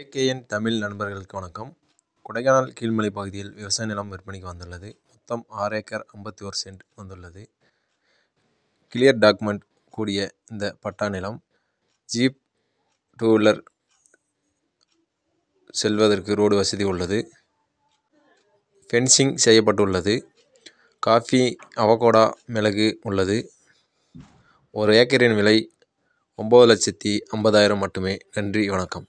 ஏகேஎன் தமிழ் நண்பர்களுக்கு வணக்கம் கொடைக்கானல் கீழ்மலை பகுதியில் விவசாய நிலம் விற்பனைக்கு வந்துள்ளது மொத்தம் ஆறு ஏக்கர் ஐம்பத்தி ஒரு சென்ட் வந்துள்ளது கிளியர் டாக்குமெண்ட் கூடிய இந்த பட்டா நிலம் ஜீப் டூ வீலர் செல்வதற்கு ரோடு வசதி உள்ளது ஃபென்சிங் செய்யப்பட்டுள்ளது காஃபி அவகோடா மிளகு உள்ளது ஒரு ஏக்கரின் விலை ஒம்பது லட்சத்தி ஐம்பதாயிரம் மட்டுமே நன்றி வணக்கம்